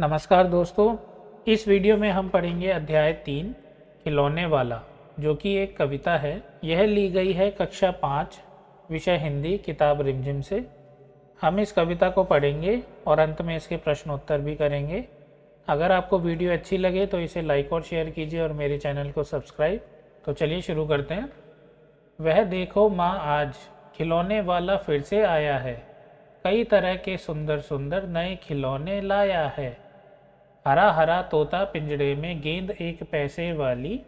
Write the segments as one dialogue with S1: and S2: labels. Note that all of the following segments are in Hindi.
S1: नमस्कार दोस्तों इस वीडियो में हम पढ़ेंगे अध्याय तीन खिलौने वाला जो कि एक कविता है यह ली गई है कक्षा पाँच विषय हिंदी किताब रिमझिम से हम इस कविता को पढ़ेंगे और अंत में इसके प्रश्नोत्तर भी करेंगे अगर आपको वीडियो अच्छी लगे तो इसे लाइक और शेयर कीजिए और मेरे चैनल को सब्सक्राइब तो चलिए शुरू करते हैं वह देखो माँ आज खिलौने वाला फिर से आया है कई तरह के सुंदर सुंदर नए खिलौने लाया है हरा हरा तोता पिंजड़े में गेंद एक पैसे वाली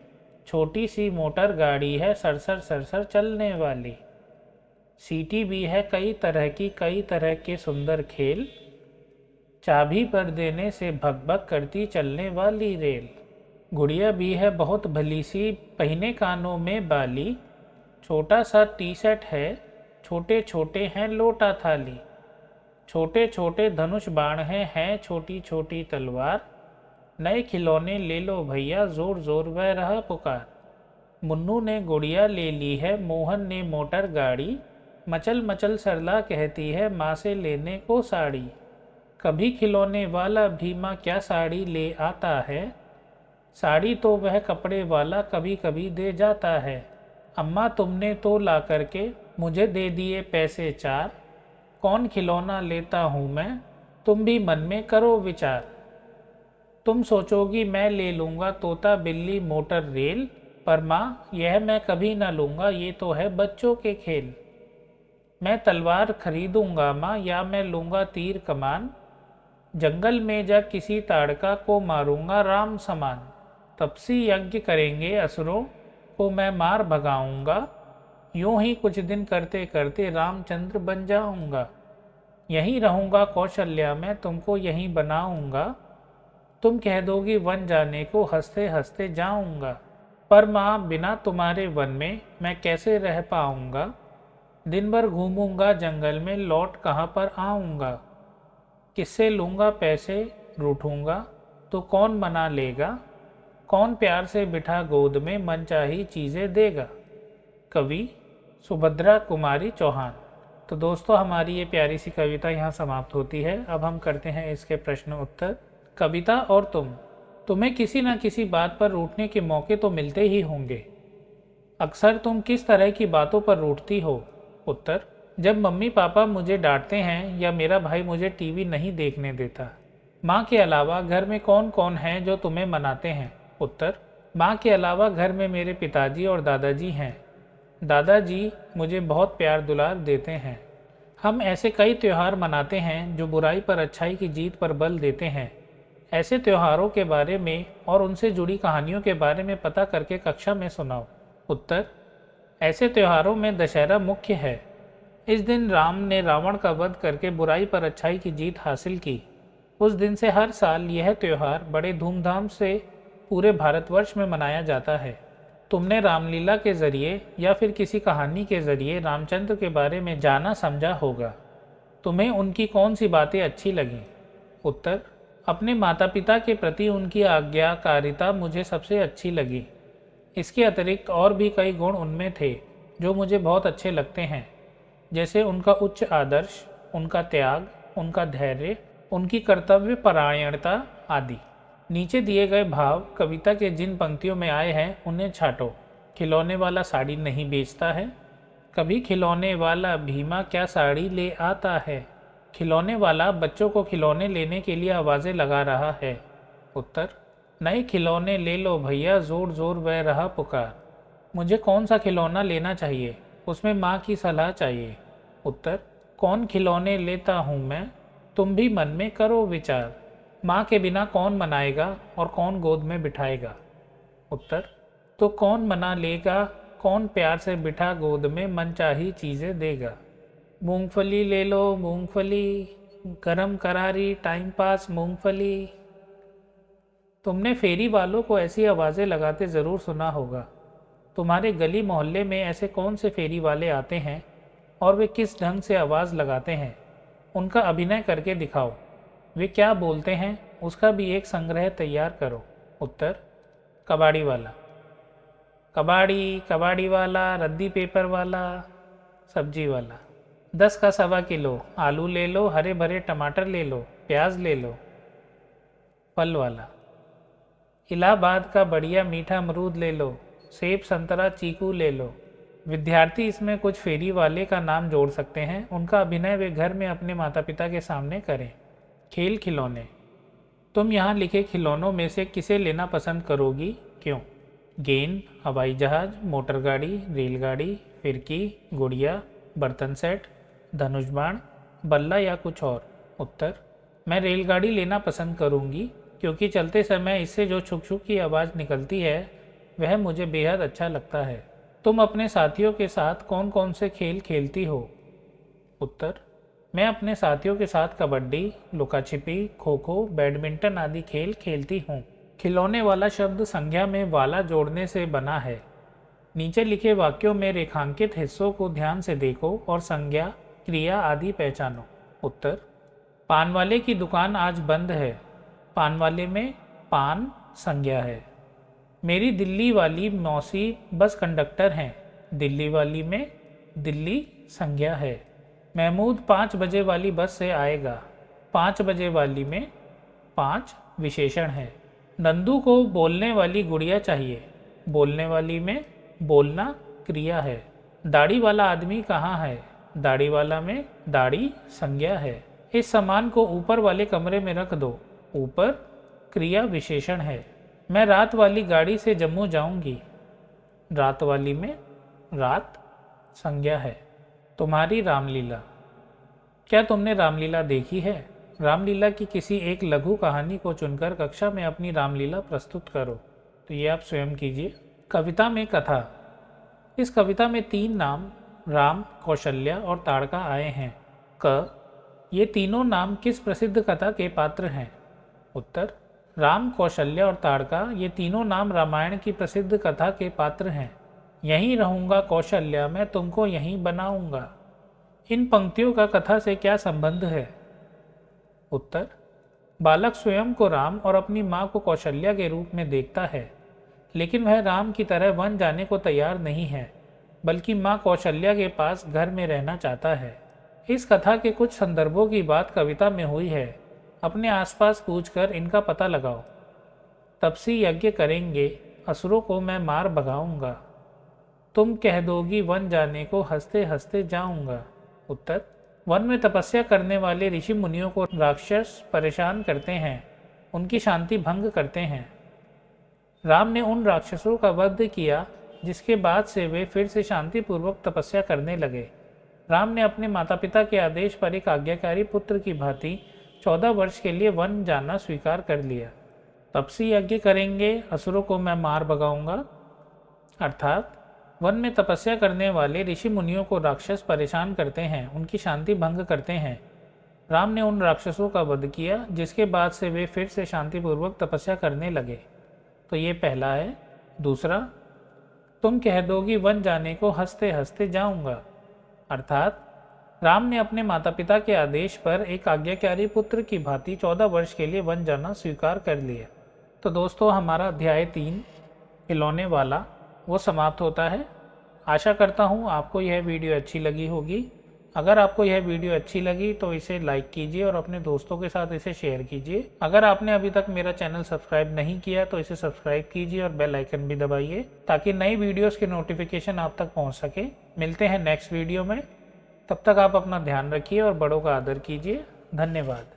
S1: छोटी सी मोटर गाड़ी है सरसर सरसर चलने वाली सीटी भी है कई तरह की कई तरह के सुंदर खेल चाबी पर देने से भगभग करती चलने वाली रेल गुड़िया भी है बहुत भली सी पहने कानों में बाली छोटा सा टी शर्ट है छोटे छोटे हैं लोटा थाली छोटे छोटे धनुष बाण हैं हैं छोटी छोटी तलवार नए खिलौने ले लो भैया जोर जोर वह रहा पुकार मुन्नू ने गुड़िया ले ली है मोहन ने मोटर गाड़ी मचल मचल सरला कहती है माँ से लेने को साड़ी कभी खिलौने वाला भीमा क्या साड़ी ले आता है साड़ी तो वह कपड़े वाला कभी कभी दे जाता है अम्मा तुमने तो ला करके मुझे दे दिए पैसे चार कौन खिलौना लेता हूँ मैं तुम भी मन में करो विचार तुम सोचोगी मैं ले लूँगा तोता बिल्ली मोटर रेल पर माँ यह मैं कभी ना लूँगा ये तो है बच्चों के खेल मैं तलवार खरीदूँगा माँ या मैं लूँगा तीर कमान जंगल में जा किसी ताड़का को मारूंगा राम समान तपसी यज्ञ करेंगे असुरों को मैं मार भगाऊंगा यूं ही कुछ दिन करते करते रामचंद्र बन जाऊंगा यहीं रहूंगा कौशल्या में तुमको यहीं बनाऊंगा तुम कह दोगी वन जाने को हंसते हंसते जाऊंगा पर माँ बिना तुम्हारे वन में मैं कैसे रह पाऊंगा दिन भर घूमूंगा जंगल में लौट कहाँ पर आऊंगा किससे लूँगा पैसे रूठूंगा तो कौन मना लेगा कौन प्यार से बिठा गोद में मनचाही चीज़ें देगा कवि सुभद्रा कुमारी चौहान तो दोस्तों हमारी ये प्यारी सी कविता यहाँ समाप्त होती है अब हम करते हैं इसके प्रश्न उत्तर कविता और तुम तुम्हें किसी न किसी बात पर रूठने के मौके तो मिलते ही होंगे अक्सर तुम किस तरह की बातों पर रूठती हो उत्तर जब मम्मी पापा मुझे डांटते हैं या मेरा भाई मुझे टीवी नहीं देखने देता माँ के अलावा घर में कौन कौन है जो तुम्हें मनाते हैं उत्तर माँ के अलावा घर में मेरे पिताजी और दादाजी हैं दादाजी मुझे बहुत प्यार दुलार देते हैं हम ऐसे कई त्यौहार मनाते हैं जो बुराई पर अच्छाई की जीत पर बल देते हैं ऐसे त्यौहारों के बारे में और उनसे जुड़ी कहानियों के बारे में पता करके कक्षा में सुनाओ उत्तर ऐसे त्यौहारों में दशहरा मुख्य है इस दिन राम ने रावण का वध करके बुराई पर अच्छाई की जीत हासिल की उस दिन से हर साल यह त्यौहार बड़े धूमधाम से पूरे भारतवर्ष में मनाया जाता है तुमने रामलीला के ज़रिए या फिर किसी कहानी के ज़रिए रामचंद्र के बारे में जाना समझा होगा तुम्हें उनकी कौन सी बातें अच्छी लगी उत्तर अपने माता पिता के प्रति उनकी आज्ञाकारिता मुझे सबसे अच्छी लगी इसके अतिरिक्त और भी कई गुण उनमें थे जो मुझे बहुत अच्छे लगते हैं जैसे उनका उच्च आदर्श उनका त्याग उनका धैर्य उनकी कर्तव्य परायणता आदि नीचे दिए गए भाव कविता के जिन पंक्तियों में आए हैं उन्हें छाटो खिलौने वाला साड़ी नहीं बेचता है कभी खिलौने वाला भीमा क्या साड़ी ले आता है खिलौने वाला बच्चों को खिलौने लेने के लिए आवाज़ें लगा रहा है उत्तर नए खिलौने ले लो भैया ज़ोर ज़ोर वह रहा पुकार मुझे कौन सा खिलौना लेना चाहिए उसमें माँ की सलाह चाहिए उत्तर कौन खिलौने लेता हूँ मैं तुम भी मन में करो विचार माँ के बिना कौन मनाएगा और कौन गोद में बिठाएगा उत्तर तो कौन मना लेगा कौन प्यार से बिठा गोद में मनचाही चीज़ें देगा मूंगफली ले लो मूंगफली गरम करारी टाइम पास मूंगफली तुमने फेरी वालों को ऐसी आवाज़ें लगाते ज़रूर सुना होगा तुम्हारे गली मोहल्ले में ऐसे कौन से फेरी वाले आते हैं और वे किस ढंग से आवाज़ लगाते हैं उनका अभिनय करके दिखाओ वे क्या बोलते हैं उसका भी एक संग्रह तैयार करो उत्तर कबाड़ी वाला कबाड़ी कबाड़ी वाला रद्दी पेपर वाला सब्जी वाला दस का सवा किलो आलू ले लो हरे भरे टमाटर ले लो प्याज ले लो फल वाला इलाहाबाद का बढ़िया मीठा अमरूद ले लो सेब संतरा चीकू ले लो विद्यार्थी इसमें कुछ फेरी वाले का नाम जोड़ सकते हैं उनका अभिनय वे घर में अपने माता पिता के सामने करें खेल खिलौने तुम यहाँ लिखे खिलौनों में से किसे लेना पसंद करोगी क्यों गेंद हवाई जहाज मोटर गाड़ी रेलगाड़ी फिरकी गुड़िया बर्तन सेट धनुष बाण बल्ला या कुछ और उत्तर मैं रेलगाड़ी लेना पसंद करूंगी क्योंकि चलते समय इससे जो छुक छुक की आवाज़ निकलती है वह मुझे बेहद अच्छा लगता है तुम अपने साथियों के साथ कौन कौन से खेल खेलती हो उत्तर मैं अपने साथियों के साथ कबड्डी लुका छिपी खो खो बैडमिंटन आदि खेल खेलती हूँ खिलौने वाला शब्द संज्ञा में वाला जोड़ने से बना है नीचे लिखे वाक्यों में रेखांकित हिस्सों को ध्यान से देखो और संज्ञा क्रिया आदि पहचानो उत्तर पान वाले की दुकान आज बंद है पान वाले में पान संज्ञा है मेरी दिल्ली वाली मौसी बस कंडक्टर हैं दिल्ली वाली में दिल्ली संज्ञा है महमूद पाँच बजे वाली बस से आएगा पाँच बजे वाली में पाँच विशेषण है नंदू को बोलने वाली गुड़िया चाहिए बोलने वाली में बोलना क्रिया है दाढ़ी वाला आदमी कहाँ है दाढ़ी वाला में दाढ़ी संज्ञा है इस सामान को ऊपर वाले कमरे में रख दो ऊपर क्रिया विशेषण है मैं रात वाली गाड़ी से जम्मू जाऊंगी रात वाली में रात संज्ञा है तुम्हारी रामलीला क्या तुमने रामलीला देखी है रामलीला की किसी एक लघु कहानी को चुनकर कक्षा में अपनी रामलीला प्रस्तुत करो तो ये आप स्वयं कीजिए कविता में कथा इस कविता में तीन नाम राम कौशल्या और ताड़का आए हैं क ये तीनों नाम किस प्रसिद्ध कथा के पात्र हैं उत्तर राम कौशल्या और ताड़का ये तीनों नाम रामायण की प्रसिद्ध कथा के पात्र हैं यहीं रहूँगा कौशल्या मैं तुमको यहीं बनाऊँगा इन पंक्तियों का कथा से क्या संबंध है उत्तर बालक स्वयं को राम और अपनी माँ को कौशल्या के रूप में देखता है लेकिन वह राम की तरह वन जाने को तैयार नहीं है बल्कि माँ कौशल्या के पास घर में रहना चाहता है इस कथा के कुछ संदर्भों की बात कविता में हुई है अपने आसपास पूछकर इनका पता लगाओ तपसी यज्ञ करेंगे असुरों को मैं मार भगाऊंगा तुम कह दोगी वन जाने को हंसते हंसते जाऊंगा उत्तर वन में तपस्या करने वाले ऋषि मुनियों को राक्षस परेशान करते हैं उनकी शांति भंग करते हैं राम ने उन राक्षसों का वध किया जिसके बाद से वे फिर से शांतिपूर्वक तपस्या करने लगे राम ने अपने माता पिता के आदेश पर एक आज्ञाकारी पुत्र की भांति चौदह वर्ष के लिए वन जाना स्वीकार कर लिया तपसी यज्ञ करेंगे असुरों को मैं मार भगाऊंगा अर्थात वन में तपस्या करने वाले ऋषि मुनियों को राक्षस परेशान करते हैं उनकी शांति भंग करते हैं राम ने उन राक्षसों का वध किया जिसके बाद से वे फिर से शांतिपूर्वक तपस्या करने लगे तो ये पहला है दूसरा तुम कह दो कि वन जाने को हंसते हंसते जाऊंगा अर्थात राम ने अपने माता पिता के आदेश पर एक आज्ञाकारी पुत्र की भांति चौदह वर्ष के लिए वन जाना स्वीकार कर लिया तो दोस्तों हमारा अध्याय तीन खिलौने वाला वो समाप्त होता है आशा करता हूँ आपको यह वीडियो अच्छी लगी होगी अगर आपको यह वीडियो अच्छी लगी तो इसे लाइक कीजिए और अपने दोस्तों के साथ इसे शेयर कीजिए अगर आपने अभी तक मेरा चैनल सब्सक्राइब नहीं किया तो इसे सब्सक्राइब कीजिए और बेल आइकन भी दबाइए ताकि नई वीडियोस के नोटिफिकेशन आप तक पहुंच सके मिलते हैं नेक्स्ट वीडियो में तब तक आप अपना ध्यान रखिए और बड़ों का आदर कीजिए धन्यवाद